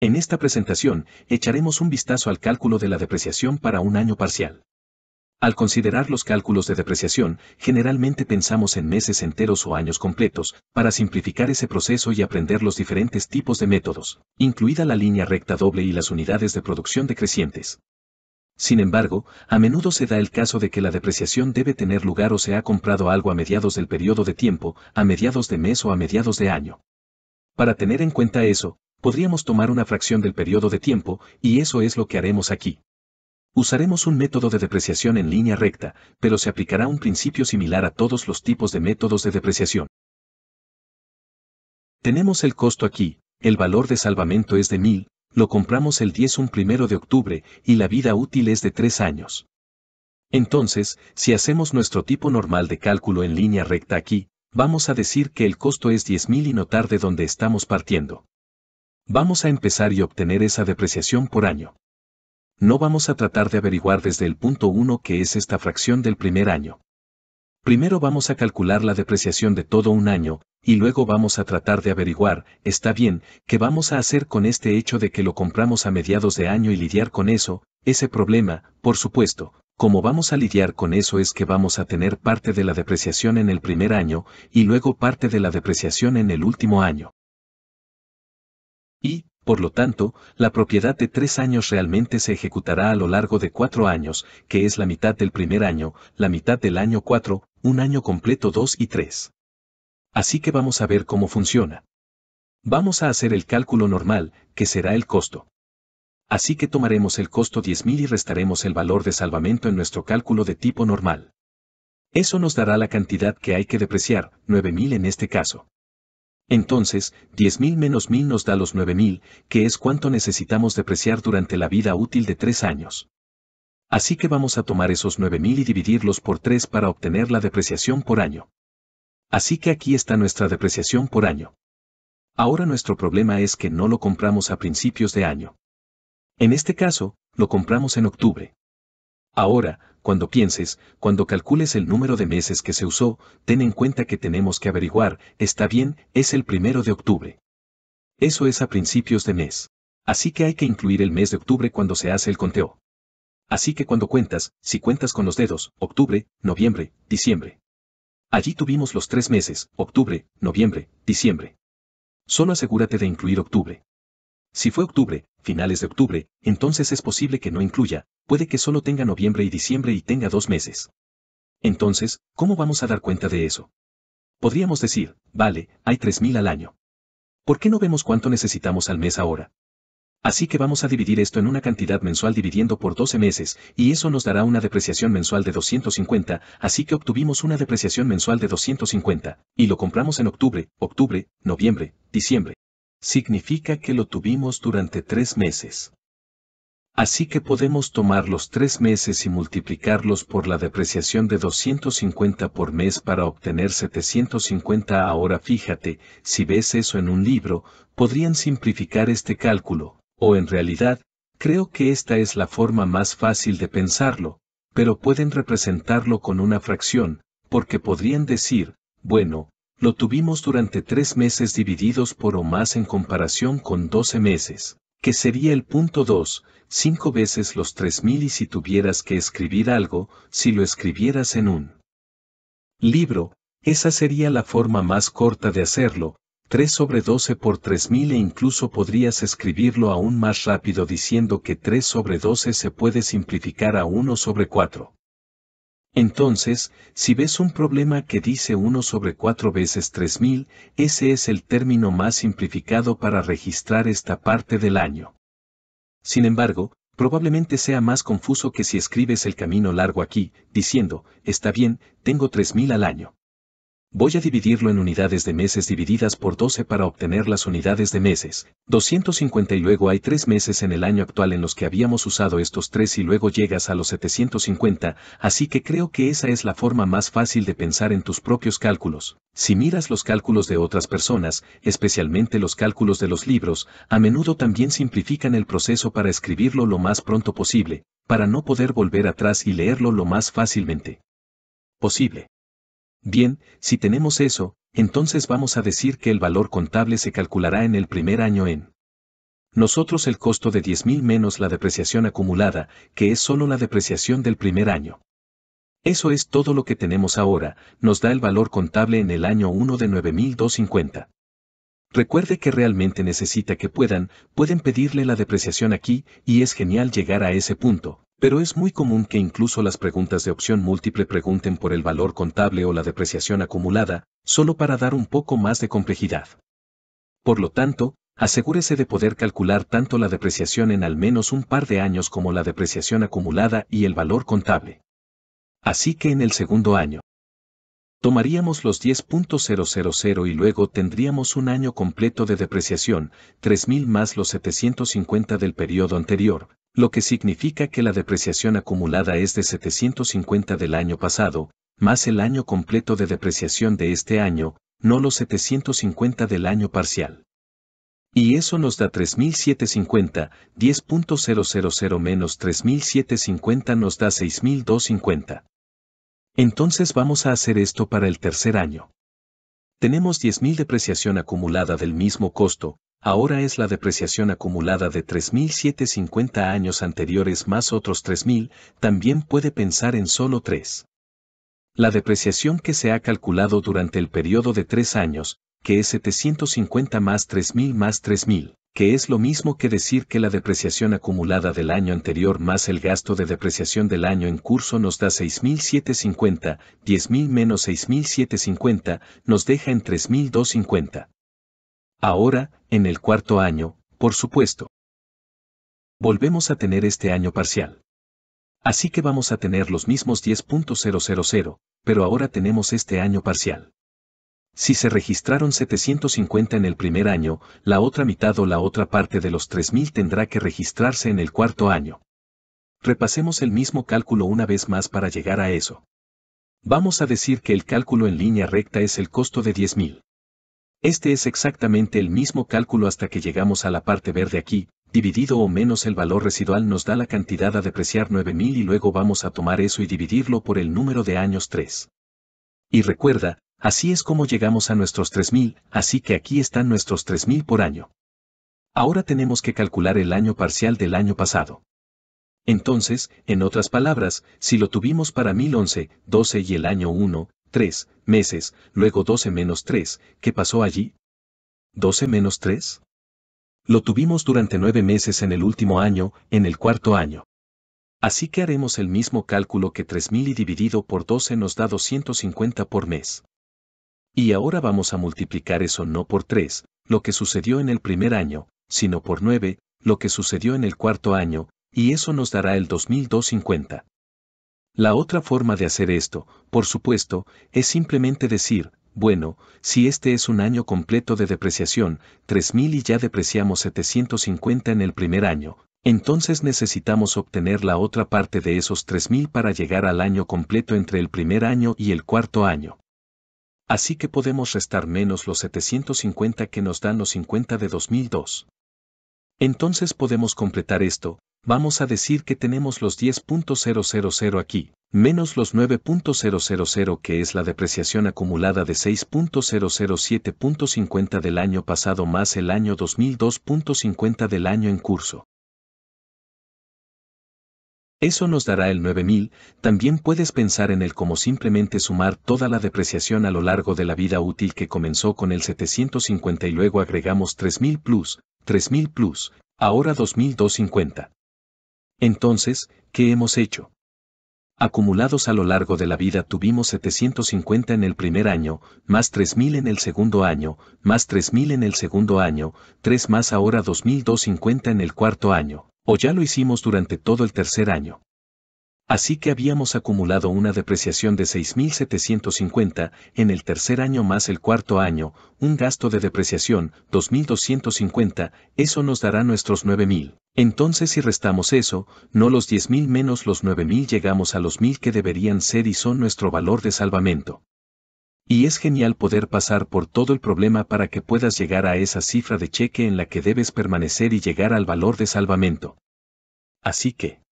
En esta presentación, echaremos un vistazo al cálculo de la depreciación para un año parcial. Al considerar los cálculos de depreciación, generalmente pensamos en meses enteros o años completos, para simplificar ese proceso y aprender los diferentes tipos de métodos, incluida la línea recta doble y las unidades de producción decrecientes. Sin embargo, a menudo se da el caso de que la depreciación debe tener lugar o se ha comprado algo a mediados del periodo de tiempo, a mediados de mes o a mediados de año. Para tener en cuenta eso, podríamos tomar una fracción del periodo de tiempo, y eso es lo que haremos aquí. Usaremos un método de depreciación en línea recta, pero se aplicará un principio similar a todos los tipos de métodos de depreciación. Tenemos el costo aquí, el valor de salvamento es de 1000, lo compramos el 10 un primero de octubre y la vida útil es de 3 años. Entonces, si hacemos nuestro tipo normal de cálculo en línea recta aquí, vamos a decir que el costo es 10.000 y notar de dónde estamos partiendo. Vamos a empezar y obtener esa depreciación por año. No vamos a tratar de averiguar desde el punto 1 que es esta fracción del primer año. Primero vamos a calcular la depreciación de todo un año, y luego vamos a tratar de averiguar, está bien, qué vamos a hacer con este hecho de que lo compramos a mediados de año y lidiar con eso, ese problema, por supuesto, como vamos a lidiar con eso es que vamos a tener parte de la depreciación en el primer año, y luego parte de la depreciación en el último año y, por lo tanto, la propiedad de tres años realmente se ejecutará a lo largo de cuatro años, que es la mitad del primer año, la mitad del año 4, un año completo 2 y 3. Así que vamos a ver cómo funciona. Vamos a hacer el cálculo normal, que será el costo. Así que tomaremos el costo 10.000 y restaremos el valor de salvamento en nuestro cálculo de tipo normal. Eso nos dará la cantidad que hay que depreciar, 9.000 en este caso. Entonces, 10.000 menos 1.000 nos da los 9.000, que es cuánto necesitamos depreciar durante la vida útil de tres años. Así que vamos a tomar esos 9.000 y dividirlos por 3 para obtener la depreciación por año. Así que aquí está nuestra depreciación por año. Ahora nuestro problema es que no lo compramos a principios de año. En este caso, lo compramos en octubre. Ahora, cuando pienses, cuando calcules el número de meses que se usó, ten en cuenta que tenemos que averiguar, está bien, es el primero de octubre. Eso es a principios de mes. Así que hay que incluir el mes de octubre cuando se hace el conteo. Así que cuando cuentas, si cuentas con los dedos, octubre, noviembre, diciembre. Allí tuvimos los tres meses, octubre, noviembre, diciembre. Solo asegúrate de incluir octubre. Si fue octubre, finales de octubre, entonces es posible que no incluya, puede que solo tenga noviembre y diciembre y tenga dos meses. Entonces, ¿cómo vamos a dar cuenta de eso? Podríamos decir, vale, hay 3.000 al año. ¿Por qué no vemos cuánto necesitamos al mes ahora? Así que vamos a dividir esto en una cantidad mensual dividiendo por 12 meses, y eso nos dará una depreciación mensual de 250, así que obtuvimos una depreciación mensual de 250, y lo compramos en octubre, octubre, noviembre, diciembre significa que lo tuvimos durante tres meses. Así que podemos tomar los tres meses y multiplicarlos por la depreciación de 250 por mes para obtener 750. Ahora fíjate, si ves eso en un libro, podrían simplificar este cálculo, o en realidad, creo que esta es la forma más fácil de pensarlo, pero pueden representarlo con una fracción, porque podrían decir, bueno, lo tuvimos durante tres meses divididos por o más en comparación con doce meses, que sería el punto dos, cinco veces los 3.000 y si tuvieras que escribir algo, si lo escribieras en un libro, esa sería la forma más corta de hacerlo, tres sobre doce por tres 3000 e incluso podrías escribirlo aún más rápido diciendo que tres sobre 12 se puede simplificar a uno sobre 4. Entonces, si ves un problema que dice 1 sobre 4 veces 3000, ese es el término más simplificado para registrar esta parte del año. Sin embargo, probablemente sea más confuso que si escribes el camino largo aquí, diciendo, está bien, tengo 3000 al año. Voy a dividirlo en unidades de meses divididas por 12 para obtener las unidades de meses. 250 y luego hay 3 meses en el año actual en los que habíamos usado estos 3 y luego llegas a los 750, así que creo que esa es la forma más fácil de pensar en tus propios cálculos. Si miras los cálculos de otras personas, especialmente los cálculos de los libros, a menudo también simplifican el proceso para escribirlo lo más pronto posible, para no poder volver atrás y leerlo lo más fácilmente posible. Bien, si tenemos eso, entonces vamos a decir que el valor contable se calculará en el primer año en nosotros el costo de 10.000 menos la depreciación acumulada, que es solo la depreciación del primer año. Eso es todo lo que tenemos ahora, nos da el valor contable en el año 1 de 9.250. Recuerde que realmente necesita que puedan, pueden pedirle la depreciación aquí, y es genial llegar a ese punto, pero es muy común que incluso las preguntas de opción múltiple pregunten por el valor contable o la depreciación acumulada, solo para dar un poco más de complejidad. Por lo tanto, asegúrese de poder calcular tanto la depreciación en al menos un par de años como la depreciación acumulada y el valor contable. Así que en el segundo año, tomaríamos los 10.000 y luego tendríamos un año completo de depreciación, 3.000 más los 750 del periodo anterior, lo que significa que la depreciación acumulada es de 750 del año pasado, más el año completo de depreciación de este año, no los 750 del año parcial. Y eso nos da 3750, 10.000 menos 3750 nos da 6250. Entonces vamos a hacer esto para el tercer año. Tenemos 10.000 depreciación acumulada del mismo costo, ahora es la depreciación acumulada de 3.750 años anteriores más otros 3.000, también puede pensar en solo 3. La depreciación que se ha calculado durante el periodo de 3 años, que es 750 más 3.000 más 3.000 que es lo mismo que decir que la depreciación acumulada del año anterior más el gasto de depreciación del año en curso nos da 6.750, 10.000 menos 6.750 nos deja en 3.250. Ahora, en el cuarto año, por supuesto. Volvemos a tener este año parcial. Así que vamos a tener los mismos 10.000, pero ahora tenemos este año parcial. Si se registraron 750 en el primer año, la otra mitad o la otra parte de los 3.000 tendrá que registrarse en el cuarto año. Repasemos el mismo cálculo una vez más para llegar a eso. Vamos a decir que el cálculo en línea recta es el costo de 10.000. Este es exactamente el mismo cálculo hasta que llegamos a la parte verde aquí, dividido o menos el valor residual nos da la cantidad a depreciar 9.000 y luego vamos a tomar eso y dividirlo por el número de años 3. Y recuerda, Así es como llegamos a nuestros 3.000, así que aquí están nuestros 3.000 por año. Ahora tenemos que calcular el año parcial del año pasado. Entonces, en otras palabras, si lo tuvimos para 1011, 12 y el año 1, 3 meses, luego 12 menos 3, ¿qué pasó allí? ¿12 menos 3? Lo tuvimos durante 9 meses en el último año, en el cuarto año. Así que haremos el mismo cálculo que 3000 y dividido por 12 nos da 250 por mes. Y ahora vamos a multiplicar eso no por 3, lo que sucedió en el primer año, sino por 9, lo que sucedió en el cuarto año, y eso nos dará el 2250. La otra forma de hacer esto, por supuesto, es simplemente decir, bueno, si este es un año completo de depreciación, 3.000 y ya depreciamos 750 en el primer año, entonces necesitamos obtener la otra parte de esos 3.000 para llegar al año completo entre el primer año y el cuarto año. Así que podemos restar menos los 750 que nos dan los 50 de 2002. Entonces podemos completar esto, vamos a decir que tenemos los 10.000 aquí, menos los 9.000 que es la depreciación acumulada de 6.007.50 del año pasado más el año 2002.50 del año en curso. Eso nos dará el 9000, también puedes pensar en el como simplemente sumar toda la depreciación a lo largo de la vida útil que comenzó con el 750 y luego agregamos 3000 plus, 3000 plus, ahora 2250. Entonces, ¿qué hemos hecho? Acumulados a lo largo de la vida tuvimos 750 en el primer año, más 3000 en el segundo año, más 3000 en el segundo año, 3 más ahora 2250 en el cuarto año o ya lo hicimos durante todo el tercer año. Así que habíamos acumulado una depreciación de 6.750 en el tercer año más el cuarto año, un gasto de depreciación 2.250, eso nos dará nuestros 9.000. Entonces si restamos eso, no los 10.000 menos los 9.000 llegamos a los 1.000 que deberían ser y son nuestro valor de salvamento. Y es genial poder pasar por todo el problema para que puedas llegar a esa cifra de cheque en la que debes permanecer y llegar al valor de salvamento. Así que,